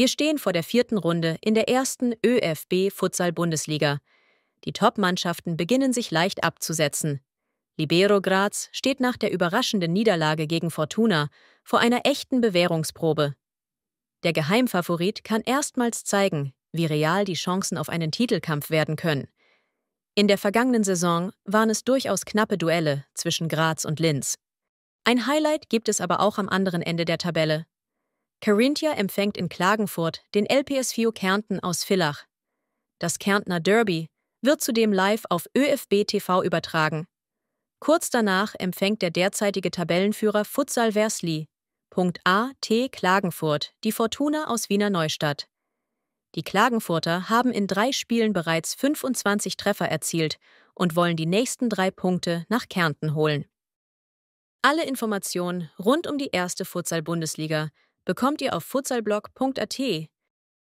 Wir stehen vor der vierten Runde in der ersten ÖFB Futsal Bundesliga. Die Top-Mannschaften beginnen sich leicht abzusetzen. Libero Graz steht nach der überraschenden Niederlage gegen Fortuna vor einer echten Bewährungsprobe. Der Geheimfavorit kann erstmals zeigen, wie real die Chancen auf einen Titelkampf werden können. In der vergangenen Saison waren es durchaus knappe Duelle zwischen Graz und Linz. Ein Highlight gibt es aber auch am anderen Ende der Tabelle, Carinthia empfängt in Klagenfurt den LPSVO Kärnten aus Villach. Das Kärntner Derby wird zudem live auf ÖFB TV übertragen. Kurz danach empfängt der derzeitige Tabellenführer Futsal Versli, Punkt A T Klagenfurt, die Fortuna aus Wiener Neustadt. Die Klagenfurter haben in drei Spielen bereits 25 Treffer erzielt und wollen die nächsten drei Punkte nach Kärnten holen. Alle Informationen rund um die erste Futsal-Bundesliga bekommt ihr auf futsalblog.at